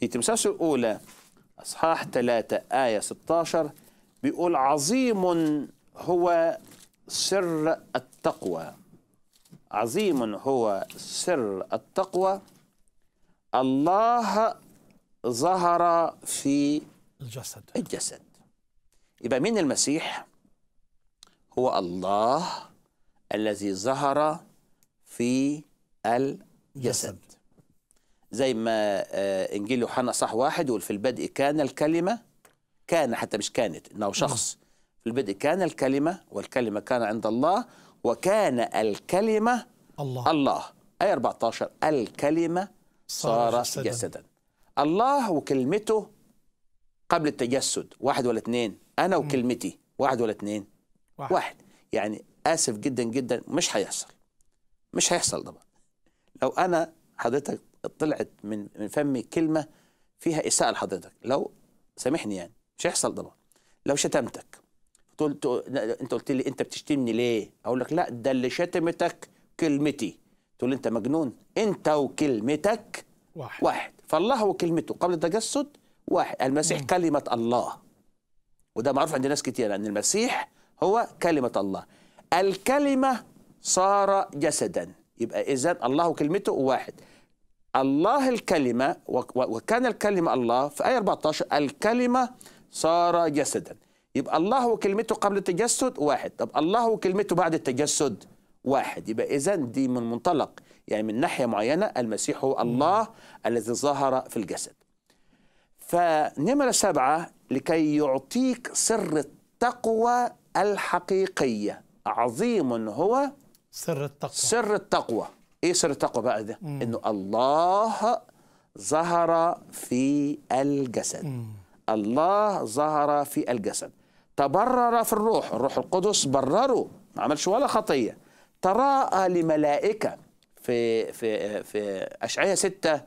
في تمساس الأولى أصحاح 3 آية 16 بيقول عظيم هو سر التقوى عظيم هو سر التقوى الله ظهر في الجسد الجسد يبقى مين المسيح هو الله الذي ظهر في الجسد جسد. زي ما آه، انجيل يوحنا صح واحد يقول في البدء كان الكلمه كان حتى مش كانت انه شخص في البدء كان الكلمه والكلمه كان عند الله وكان الكلمه الله الله اي 14 الكلمه صار جسدا, جسداً. الله وكلمته قبل التجسد واحد ولا اثنين انا وكلمتي واحد ولا اثنين واحد. واحد يعني اسف جدا جدا مش هيحصل مش هيحصل طبعا لو انا حضرتك طلعت من من فمي كلمه فيها اساءه لحضرتك لو سامحني يعني مش هيحصل ده لو شتمتك قلت انت قلت لي انت بتشتمني ليه اقول لك لا ده اللي شتمتك كلمتي تقول انت مجنون انت وكلمتك واحد, واحد. فالله وكلمته قبل التجسد واحد المسيح مم. كلمه الله وده معروف عند ناس كتير ان المسيح هو كلمه الله الكلمه صار جسدا يبقى اذا الله وكلمته واحد الله الكلمة وكان الكلمة الله في آية 14 الكلمة صار جسدا يبقى الله وكلمته قبل التجسد واحد طب الله وكلمته بعد التجسد واحد يبقى إذا دي من منطلق يعني من ناحية معينة المسيح هو الله الذي ظهر في الجسد فنمرة سبعة لكي يعطيك سر التقوى الحقيقية عظيم هو سر التقوى سر التقوى ايه سر التقوى بقى ده؟ انه الله ظهر في الجسد مم. الله ظهر في الجسد تبرر في الروح الروح القدس برره ما عملش ولا خطيه تراءى لملائكه في في في اشعياء 6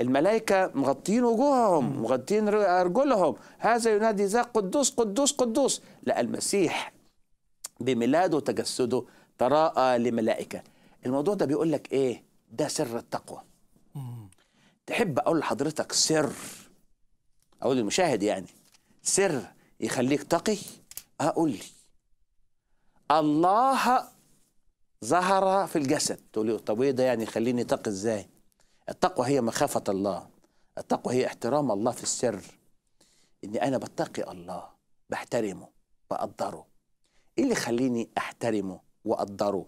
الملائكه مغطين وجوههم مغطين ارجلهم هذا ينادي ذا قدوس قدوس قدوس لا المسيح بميلاده وتجسده تراءى لملائكه الموضوع ده بيقول لك ايه ده سر التقوى تحب اقول لحضرتك سر اقول للمشاهد يعني سر يخليك تقي اقول لي الله ظهر في الجسد تقول لي طب ايه ده يعني يخليني تقي ازاي التقوى هي مخافه الله التقوى هي احترام الله في السر اني انا بتقي الله بحترمه بقدره ايه اللي يخليني احترمه واقدره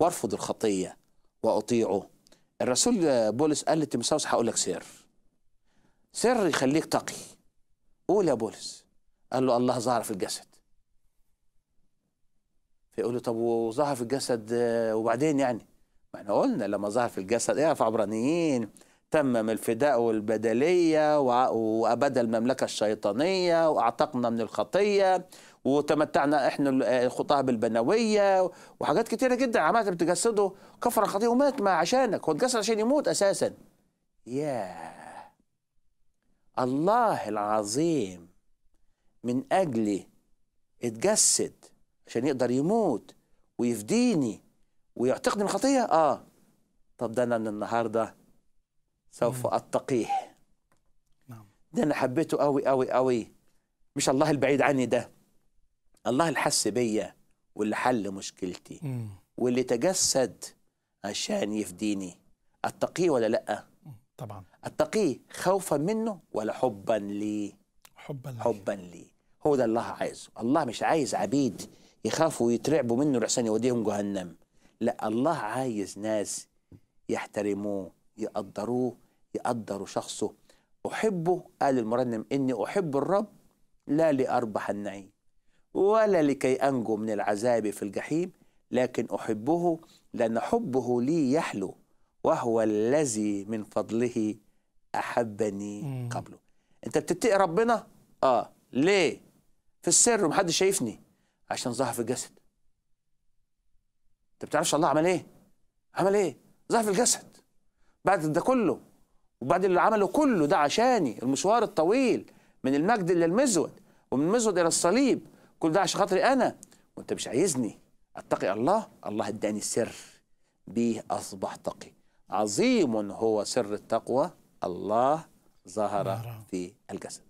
وارفض الخطيه واطيعه الرسول بولس قال لتيموثاوس هقول لك سر سر يخليك تقي قول يا بولس قال له الله ظهر في الجسد فيقول له طب وظهر في الجسد آه، وبعدين يعني ما احنا قلنا لما ظهر في الجسد ايه في عبرانيين تمم الفداء والبدلية وأبدى المملكة الشيطانية وأعتقنا من الخطية وتمتعنا إحنا الخطاة آه، بالبنوية وحاجات كتيرة جدا عملت بتجسده كفر خطية ومات ما عشانك هو اتجسد عشان يموت أساسا ياه الله العظيم من أجلي اتجسد عشان يقدر يموت ويفديني ويعتقني من الخطية آه طب ده أنا من النهارده سوف أتقيه نعم ده أنا حبيته قوي قوي قوي مش الله البعيد عني ده الله اللي حس بيا واللي حل مشكلتي مم. واللي تجسد عشان يفديني أتقيه ولا لأ؟ طبعا أتقيه خوفا منه ولا حبا لي حبا لي حبا لي هو ده الله عايزه الله مش عايز عبيد يخافوا ويترعبوا منه لحسن يوديهم جهنم لا الله عايز ناس يحترموه يقدروه يقدروا شخصه أحبه قال المرنم إني أحب الرب لا لأربح النعيم ولا لكي أنجو من العذاب في الجحيم لكن أحبه لأن حبه لي يحلو وهو الذي من فضله أحبني قبله أنت بتتقي ربنا؟ آه ليه؟ في السر ومحدش شايفني عشان ظهر في الجسد أنت بتعرفش الله عمل إيه؟ عمل إيه؟ ظهر في الجسد بعد ده كله وبعد اللي عمله كله ده عشاني المشوار الطويل من المجد الى المزود ومن المزود الى الصليب كل ده عشان خاطري انا وانت مش عايزني اتقي الله الله اداني سر بيه اصبح تقي عظيم هو سر التقوى الله ظهر في الجسد